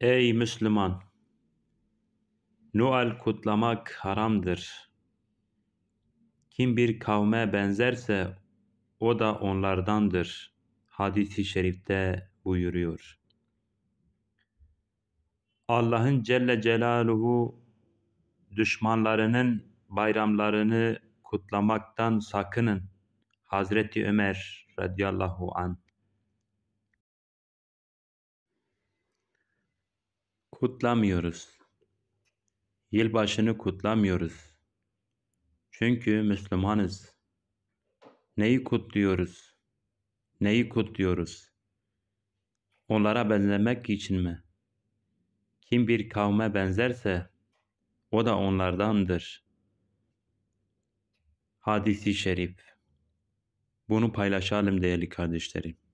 Ey Müslüman! Noel kutlamak haramdır. Kim bir kavme benzerse o da onlardandır. Hadis-i şerifte buyuruyor. Allah'ın Celle Celaluhu düşmanlarının bayramlarını kutlamaktan sakının. Hazreti Ömer radıyallahu an. kutlamıyoruz. Yılbaşını kutlamıyoruz. Çünkü Müslümanız. Neyi kutluyoruz? Neyi kutluyoruz? Onlara benzemek için mi? Kim bir kavme benzerse o da onlardandır. Hadisi şerif. Bunu paylaşalım değerli kardeşlerim.